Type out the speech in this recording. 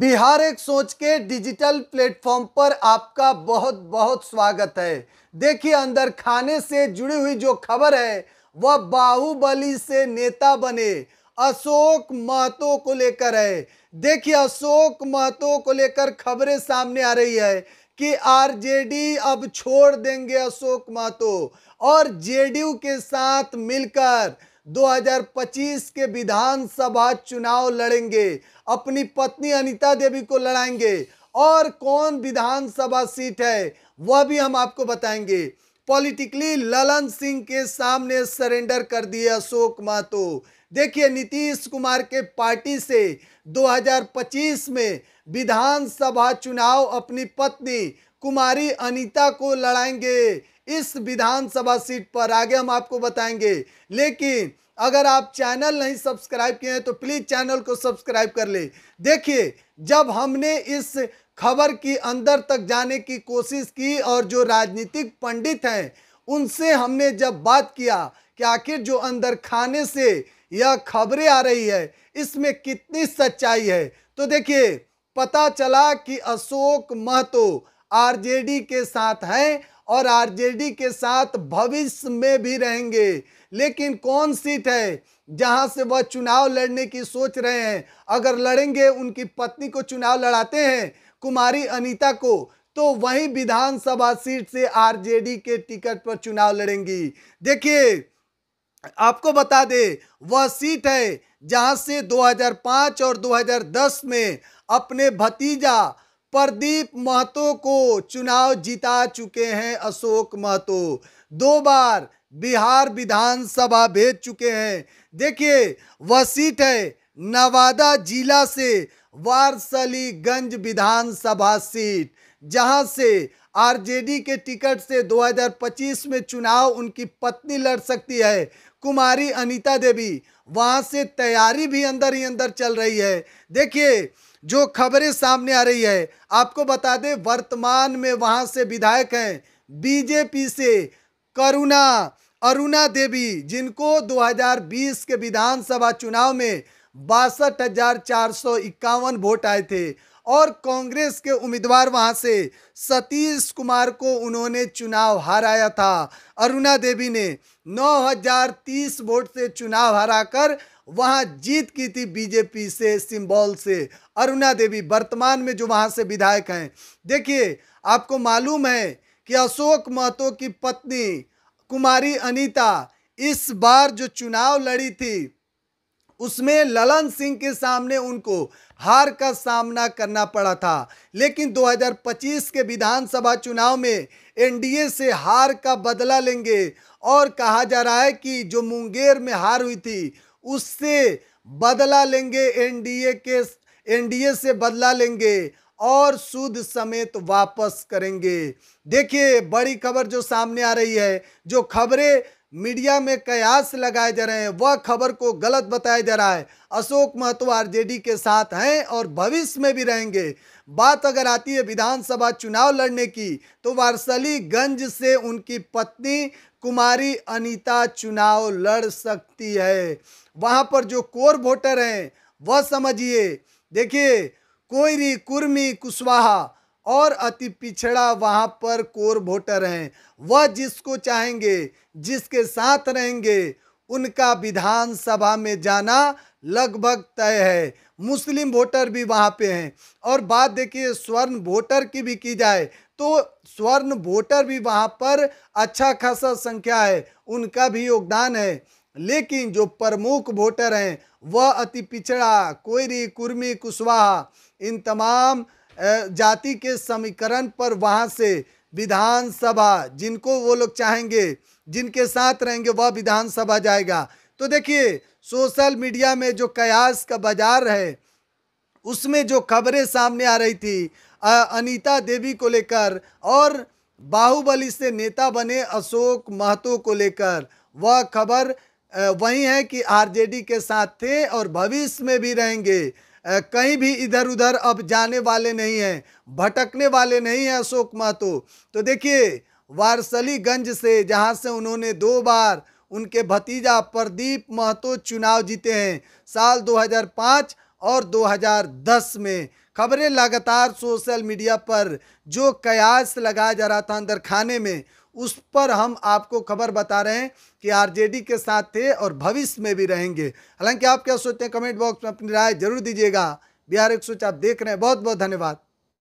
बिहार एक सोच के डिजिटल प्लेटफॉर्म पर आपका बहुत बहुत स्वागत है देखिए अंदर खाने से जुड़ी हुई जो खबर है वह बाहुबली से नेता बने अशोक महतो को लेकर है देखिए अशोक महतो को लेकर खबरें सामने आ रही है कि आरजेडी अब छोड़ देंगे अशोक महतो और जेडीयू के साथ मिलकर 2025 के विधानसभा चुनाव लड़ेंगे अपनी पत्नी अनीता देवी को लड़ाएंगे और कौन विधानसभा सीट है वह भी हम आपको बताएंगे पॉलिटिकली ललन सिंह के सामने सरेंडर कर दिए अशोक महतो देखिए नीतीश कुमार के पार्टी से 2025 में विधानसभा चुनाव अपनी पत्नी कुमारी अनीता को लड़ाएंगे इस विधानसभा सीट पर आगे हम आपको बताएंगे लेकिन अगर आप चैनल नहीं सब्सक्राइब किए हैं तो प्लीज़ चैनल को सब्सक्राइब कर ले देखिए जब हमने इस खबर की अंदर तक जाने की कोशिश की और जो राजनीतिक पंडित हैं उनसे हमने जब बात किया कि आखिर जो अंदर खाने से यह खबरें आ रही है इसमें कितनी सच्चाई है तो देखिए पता चला कि अशोक महतो आरजेडी के साथ हैं और आरजेडी के साथ भविष्य में भी रहेंगे लेकिन कौन सीट है जहां से वह चुनाव लड़ने की सोच रहे हैं अगर लड़ेंगे उनकी पत्नी को चुनाव लड़ाते हैं कुमारी अनीता को तो वहीं विधानसभा सीट से आरजेडी के टिकट पर चुनाव लड़ेंगी देखिए आपको बता दे वह सीट है जहां से 2005 और 2010 में अपने भतीजा प्रदीप महतो को चुनाव जिता चुके हैं अशोक महतो दो बार बिहार विधानसभा भेज चुके हैं देखिए वह सीट है नवादा जिला से वारसलीगंज विधानसभा सीट जहां से आरजेडी के टिकट से 2025 में चुनाव उनकी पत्नी लड़ सकती है कुमारी अनीता देवी वहां से तैयारी भी अंदर ही अंदर चल रही है देखिए जो खबरें सामने आ रही है आपको बता दें वर्तमान में वहां से विधायक हैं बीजेपी से करुणा अरुणा देवी जिनको 2020 के विधानसभा चुनाव में बासठ हजार चार सौ इक्यावन वोट आए थे और कांग्रेस के उम्मीदवार वहां से सतीश कुमार को उन्होंने चुनाव हराया था अरुणा देवी ने 9030 वोट से चुनाव हराकर वहां जीत की थी बीजेपी से सिंबल से अरुणा देवी वर्तमान में जो वहां से विधायक हैं देखिए आपको मालूम है कि अशोक महतो की पत्नी कुमारी अनीता इस बार जो चुनाव लड़ी थी उसमें ललन सिंह के सामने उनको हार का सामना करना पड़ा था लेकिन 2025 के विधानसभा चुनाव में एनडीए से हार का बदला लेंगे और कहा जा रहा है कि जो मुंगेर में हार हुई थी उससे बदला लेंगे एनडीए के एनडीए से बदला लेंगे और सूद समेत वापस करेंगे देखिए बड़ी खबर जो सामने आ रही है जो खबरें मीडिया में कयास लगाए जा रहे हैं वह खबर को गलत बताया जा रहा है अशोक महतो आरजेडी के साथ हैं और भविष्य में भी रहेंगे बात अगर आती है विधानसभा चुनाव लड़ने की तो वारसलीगंज से उनकी पत्नी कुमारी अनीता चुनाव लड़ सकती है वहाँ पर जो कोर वोटर हैं वह समझिए देखिए कोयरी कुर्मी कुशवाहा और अति पिछड़ा वहाँ पर कोर वोटर हैं वह जिसको चाहेंगे जिसके साथ रहेंगे उनका विधानसभा में जाना लगभग तय है मुस्लिम वोटर भी वहाँ पे हैं और बात देखिए स्वर्ण वोटर की भी की जाए तो स्वर्ण वोटर भी वहाँ पर अच्छा खासा संख्या है उनका भी योगदान है लेकिन जो प्रमुख वोटर हैं वह अति पिछड़ा कोयरी कुर्मी कुशवाहा इन तमाम जाति के समीकरण पर वहाँ से विधानसभा जिनको वो लोग चाहेंगे जिनके साथ रहेंगे वह विधानसभा जाएगा तो देखिए सोशल मीडिया में जो कयास का बाजार है उसमें जो खबरें सामने आ रही थी आ, अनीता देवी को लेकर और बाहुबली से नेता बने अशोक महतो को लेकर वह खबर वही है कि आरजेडी के साथ थे और भविष्य में भी रहेंगे कहीं भी इधर उधर अब जाने वाले नहीं हैं भटकने वाले नहीं हैं अशोक महतो तो देखिए वारसलीगंज से जहां से उन्होंने दो बार उनके भतीजा प्रदीप महतो चुनाव जीते हैं साल और 2010 में खबरें लगातार सोशल मीडिया पर जो कयास लगाया जा रहा था अंदर खाने में उस पर हम आपको खबर बता रहे हैं कि आरजेडी के साथ थे और भविष्य में भी रहेंगे हालांकि आप क्या सोचते हैं कमेंट बॉक्स में अपनी राय जरूर दीजिएगा बिहार एक सोच आप देख रहे हैं बहुत बहुत धन्यवाद